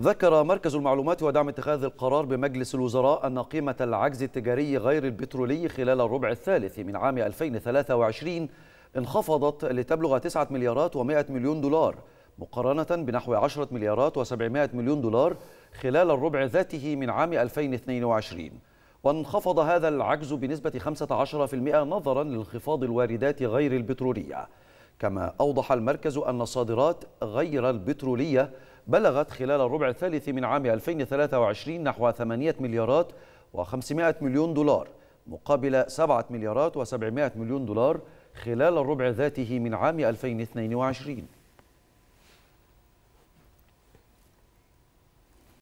ذكر مركز المعلومات ودعم اتخاذ القرار بمجلس الوزراء أن قيمة العجز التجاري غير البترولي خلال الربع الثالث من عام 2023 انخفضت لتبلغ 9 مليارات و100 مليون دولار مقارنة بنحو 10 مليارات و700 مليون دولار خلال الربع ذاته من عام 2022 وانخفض هذا العجز بنسبة 15% نظرا لانخفاض الواردات غير البترولية كما أوضح المركز أن الصادرات غير البترولية بلغت خلال الربع الثالث من عام 2023 نحو 8 مليارات و500 مليون دولار مقابل 7 مليارات و700 مليون دولار خلال الربع ذاته من عام 2022